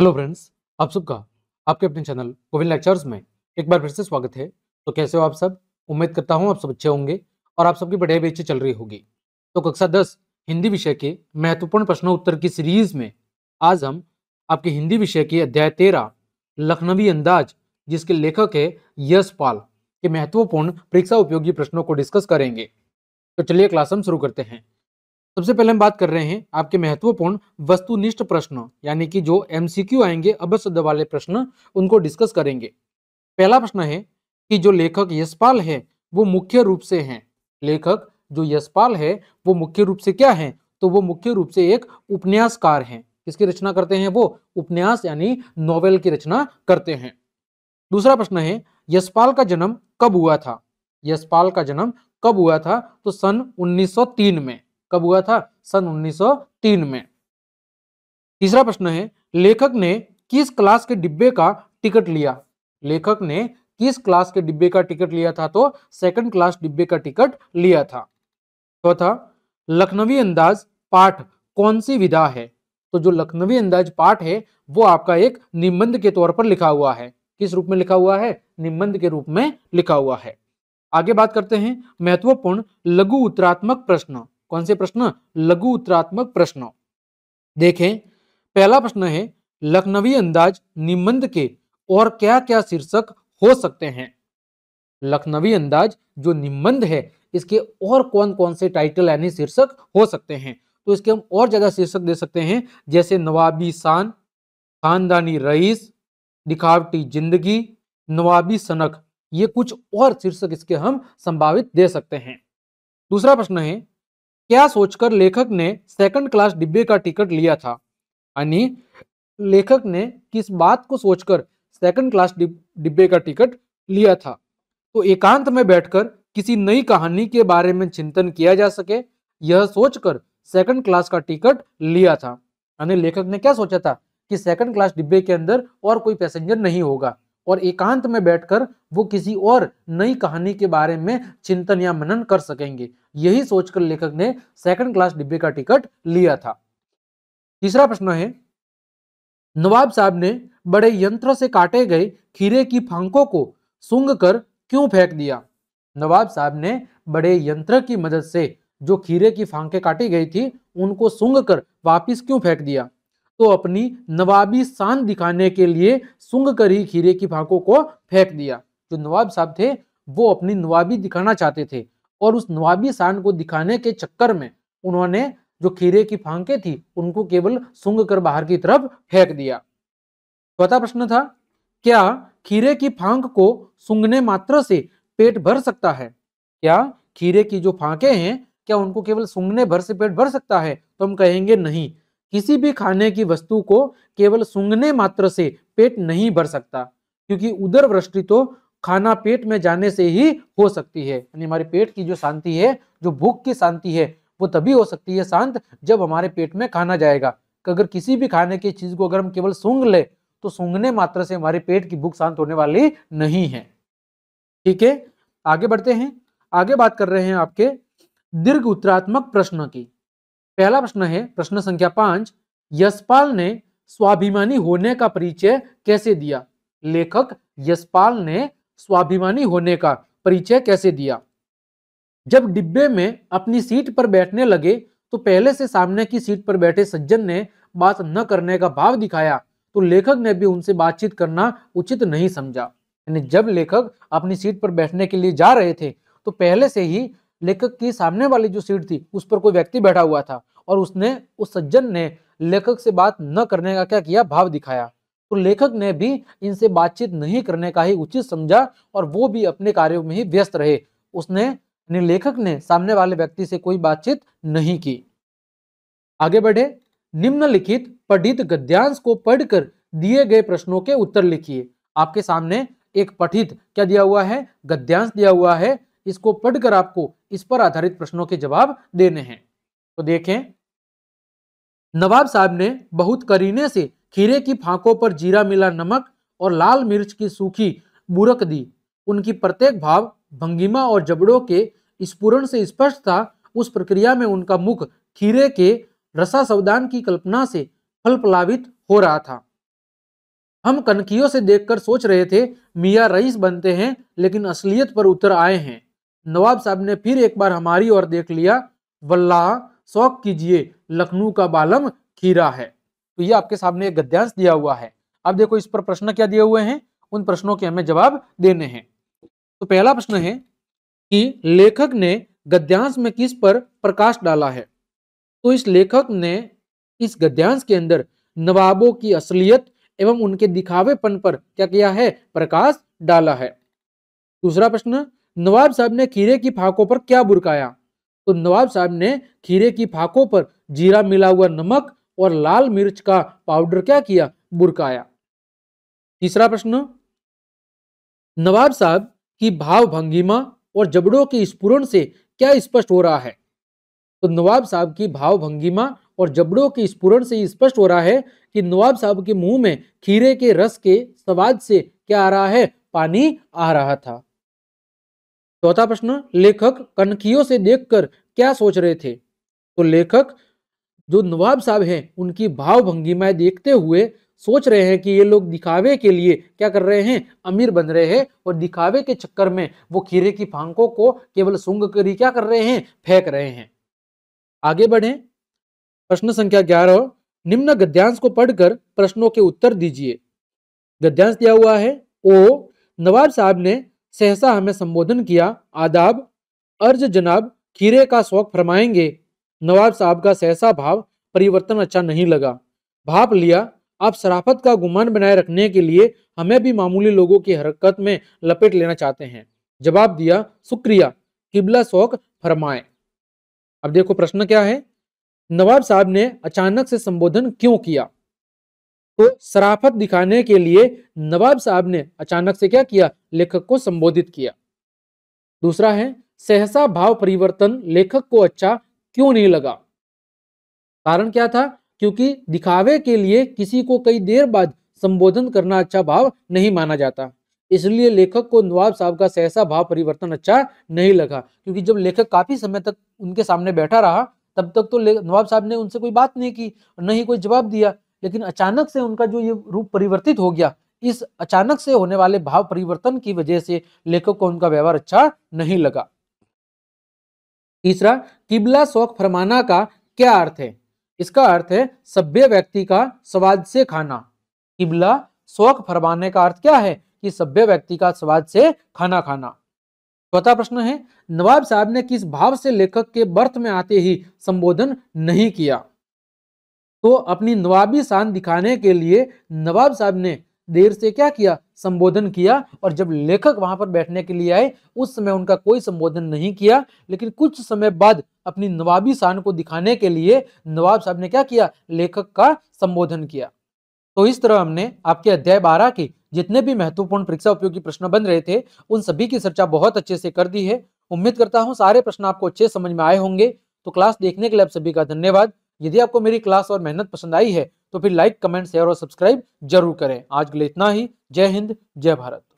hello friends आप सबका आपके अपने चैनल कोविन लेक्चर्स में एक बार फिर से स्वागत है तो कैसे हो आप सब उम्मीद करता हूँ आप सब अच्छे होंगे और आप सबकी बढ़िया बेची चल रही होगी तो कक्षा दस हिंदी विषय के महत्वपूर्ण प्रश्नों उत्तर की सीरीज में आज हम आपके हिंदी विषय के अध्याय तेरह लखनवी अंदाज जिसके लेखक है यश पाल के महत्वपूर्ण परीक्षा उपयोगी प्रश्नों को डिस्कस करेंगे तो चलिए क्लास हम शुरू करते हैं सबसे पहले हम बात कर रहे हैं आपके महत्वपूर्ण वस्तुनिष्ठ प्रश्न यानी कि जो एमसीक्यू आएंगे अब वाले प्रश्न उनको डिस्कस करेंगे पहला प्रश्न है कि जो लेखक यशपाल है वो मुख्य रूप से हैं लेखक जो यशपाल है वो मुख्य रूप से क्या है तो वो मुख्य रूप से एक उपन्यासकार है किसकी रचना करते हैं वो उपन्यास यानी नॉवेल की रचना करते हैं दूसरा प्रश्न है यशपाल का जन्म कब हुआ था यशपाल का जन्म कब हुआ था तो सन 1903 में कब हुआ था सन 1903 में तीसरा प्रश्न है लेखक ने किस क्लास के डिब्बे का टिकट लिया लेखक ने किस क्लास के डिब्बे का टिकट लिया था तो सेकंड क्लास डिब्बे का टिकट लिया था चौथा तो लखनवी अंदाज पाठ कौन सी विधा है तो जो लखनवी अंदाज पाठ है वो आपका एक निबंध के तौर पर लिखा हुआ है किस रूप में लिखा हुआ है निबंध के रूप में लिखा हुआ है आगे बात करते हैं महत्वपूर्ण लघु उत्तरात्मक प्रश्न कौन से प्रश्न लघु उत्तरात्मक प्रश्न देखें पहला प्रश्न है लखनवी अंदाज निबंध के और क्या क्या शीर्षक हो सकते हैं लखनवी अंदाज जो निबंध है इसके और कौन कौन से टाइटल यानी शीर्षक हो सकते हैं तो इसके हम और ज्यादा शीर्षक दे सकते हैं जैसे नवाबी शान खानदानी रईस दिखावटी जिंदगी नवाबी सनक ये कुछ और शीर्षक इसके हम संभावित दे सकते हैं दूसरा प्रश्न है क्या सोचकर लेखक ने सेकंड क्लास डिब्बे का टिकट लिया था यानी लेखक ने किस बात को सोचकर सेकंड क्लास डिब्बे का टिकट लिया था तो एकांत में बैठकर किसी नई कहानी के बारे में चिंतन किया जा सके यह सोचकर सेकंड क्लास का टिकट लिया था यानी लेखक ने क्या सोचा था कि सेकंड क्लास डिब्बे के अंदर और कोई पैसेंजर नहीं होगा और एकांत में बैठकर वो किसी और नई कहानी के बारे में चिंतन या मनन कर सकेंगे यही सोचकर लेखक ने सेकंड क्लास डिब्बे का टिकट लिया था तीसरा प्रश्न है नवाब साहब ने बड़े यंत्र से काटे गए खीरे की फांकों को सूंग कर क्यों फेंक दिया नवाब साहब ने बड़े यंत्र की मदद से जो खीरे की फांके काटी गई थी उनको सूंग कर वापिस क्यों फेंक दिया तो अपनी नवाबी शान दिखाने के लिए सुंग कर ही खीरे की फांकों को फेंक दिया जो नवाब साहब थे वो अपनी नवाबी दिखाना चाहते थे और उस नवाबी शान को दिखाने के चक्कर में उन्होंने जो खीरे की फांके थी उनको केवल सुंग कर बाहर की तरफ फेंक दिया चौथा प्रश्न था क्या खीरे की फांक को सुंगने मात्र से पेट भर सकता है क्या खीरे की जो फांके हैं क्या उनको केवल सुंगने भर से पेट भर सकता है तो हम कहेंगे नहीं किसी भी खाने की वस्तु को केवल सूंघने मात्र से पेट नहीं भर सकता क्योंकि उदर वृष्टि तो खाना पेट में जाने से ही हो सकती है यानी हमारे पेट की जो शांति है जो भूख की शांति है वो तभी हो सकती है शांत जब हमारे पेट में खाना जाएगा अगर किसी भी खाने की चीज को अगर हम केवल सूंघ ले तो सूंघने मात्र से हमारे पेट की भूख शांत होने वाली नहीं है ठीक है आगे बढ़ते हैं आगे बात कर रहे हैं आपके दीर्घ उत्तरात्मक प्रश्न की पहला प्रश्न है प्रश्न संख्या पांच यशपाल ने स्वाभिमानी होने का परिचय कैसे दिया लेखक यशपाल ने स्वाभिमानी होने का परिचय कैसे दिया जब डिब्बे में अपनी सीट पर बैठने लगे तो पहले से सामने की सीट पर बैठे सज्जन ने बात न करने का भाव दिखाया तो लेखक ने भी उनसे बातचीत करना उचित नहीं समझा यानी जब लेखक अपनी सीट पर बैठने के लिए जा रहे थे तो पहले से ही लेखक की सामने वाली जो सीट थी उस पर कोई व्यक्ति बैठा हुआ था और उसने उस सज्जन ने लेखक से बात न करने का क्या किया भाव दिखाया तो लेखक ने भी इनसे बातचीत नहीं करने का ही उचित समझा और वो भी अपने कार्यों में ही व्यस्त रहे उसने लेखक ने सामने वाले व्यक्ति से कोई बातचीत नहीं की आगे बढ़े निम्नलिखित पठित गद्यांश को पढ़कर दिए गए प्रश्नों के उत्तर लिखिए आपके सामने एक पठित क्या दिया हुआ है गद्यांश दिया हुआ है इसको पढ़कर आपको इस पर आधारित प्रश्नों के जवाब देने हैं तो देखें नवाब साहब ने बहुत करीने से खीरे की फांकों पर जीरा मिला नमक और लाल मिर्च की सूखी बुरक दी उनकी प्रत्येक भाव भंगिमा और जबड़ों के स्पुरण से स्पष्ट था उस प्रक्रिया में उनका मुख खीरे के रसासवदान की कल्पना से फल प्लावित हो रहा था हम कनखियों से देखकर सोच रहे थे मियाँ रईस बनते हैं लेकिन असलियत पर उतर आए हैं नवाब साहब ने फिर एक बार हमारी ओर देख लिया वल्लाह शौक कीजिए लखनऊ का बालम खीरा है तो ये आपके सामने एक गद्यांश दिया हुआ है अब देखो इस पर प्रश्न क्या दिए हुए हैं उन प्रश्नों के हमें जवाब देने हैं तो पहला प्रश्न है कि लेखक ने गद्यांश में किस पर प्रकाश डाला है तो इस लेखक ने इस गद्यांश के अंदर नवाबों की असलियत एवं उनके दिखावेपन पर क्या किया है प्रकाश डाला है दूसरा प्रश्न नवाब साहब ने खीरे की फाकों पर क्या बुरकाया तो नवाब साहब ने खीरे की फाकों पर जीरा मिला हुआ नमक और लाल मिर्च का पाउडर क्या किया बुरकाया तीसरा प्रश्न नवाब साहब की भाव भंगिमा और जबड़ों के स्पुरन से क्या स्पष्ट हो रहा है तो नवाब साहब की भाव भंगिमा और जबड़ों के स्पुरन से स्पष्ट हो रहा है कि नवाब साहब के मुंह में खीरे के रस के स्वाद से क्या आ रहा है पानी आ रहा था चौथा प्रश्न लेखक कनखियों से देखकर क्या सोच रहे थे तो लेखक जो नवाब साहब हैं उनकी भाव भंगिमाएं देखते हुए सोच रहे हैं कि ये लोग दिखावे के लिए क्या कर रहे हैं अमीर बन रहे हैं और दिखावे के चक्कर में वो खीरे की फांकों को केवल सुंग कर क्या कर रहे हैं फेंक रहे हैं आगे बढ़े प्रश्न संख्या ग्यारह निम्न गद्यांश को पढ़कर प्रश्नों के उत्तर दीजिए गद्यांश दिया हुआ है ओ नवाब साहब ने सहसा हमें संबोधन किया आदाब अर्ज जनाब खीरे का शौक फरमाएंगे नवाब साहब का सहसा भाव परिवर्तन अच्छा नहीं लगा भाप लिया आप शराफत का गुमान बनाए रखने के लिए हमें भी मामूली लोगों की हरकत में लपेट लेना चाहते हैं जवाब दिया शुक्रिया किबला शौक फरमाए अब देखो प्रश्न क्या है नवाब साहब ने अचानक से संबोधन क्यों किया तो सराफत दिखाने के लिए नवाब साहब ने अचानक से क्या किया लेखक को संबोधित किया दूसरा है सहसा भाव परिवर्तन लेखक को अच्छा क्यों नहीं लगा कारण क्या था क्योंकि दिखावे के लिए किसी को कई देर बाद संबोधन करना अच्छा भाव नहीं माना जाता इसलिए लेखक को नवाब साहब का सहसा भाव परिवर्तन अच्छा नहीं लगा क्योंकि जब लेखक काफी समय तक उनके सामने बैठा रहा तब तक तो नवाब साहब ने उनसे कोई बात नहीं की न ही कोई जवाब दिया लेकिन अचानक से उनका जो ये रूप परिवर्तित हो गया इस अचानक से होने वाले भाव परिवर्तन की वजह से लेखक को उनका व्यवहार अच्छा नहीं लगा तीसरा किबला शौक फरमाना का क्या अर्थ है इसका अर्थ है सभ्य व्यक्ति का स्वाद से खाना किबला शौक फरमाने का अर्थ क्या है कि सभ्य व्यक्ति का स्वाद से खाना खाना चौथा प्रश्न है नवाब साहब ने किस भाव से लेखक के बर्थ में आते ही संबोधन नहीं किया तो अपनी नवाबी शान दिखाने के लिए नवाब साहब ने देर से क्या किया संबोधन किया और जब लेखक वहां पर बैठने के लिए आए उस समय उनका कोई संबोधन नहीं किया लेकिन कुछ समय बाद अपनी नवाबी शान को दिखाने के लिए नवाब साहब ने क्या किया लेखक का संबोधन किया तो इस तरह हमने आपके अध्याय बारह के जितने भी महत्वपूर्ण परीक्षा उपयोगी प्रश्न बन रहे थे उन सभी की चर्चा बहुत अच्छे से कर दी है उम्मीद करता हूँ सारे प्रश्न आपको अच्छे समझ में आए होंगे तो क्लास देखने के लिए आप सभी का धन्यवाद यदि आपको मेरी क्लास और मेहनत पसंद आई है तो फिर लाइक कमेंट शेयर और सब्सक्राइब जरूर करें आज के लिए इतना ही जय हिंद जय भारत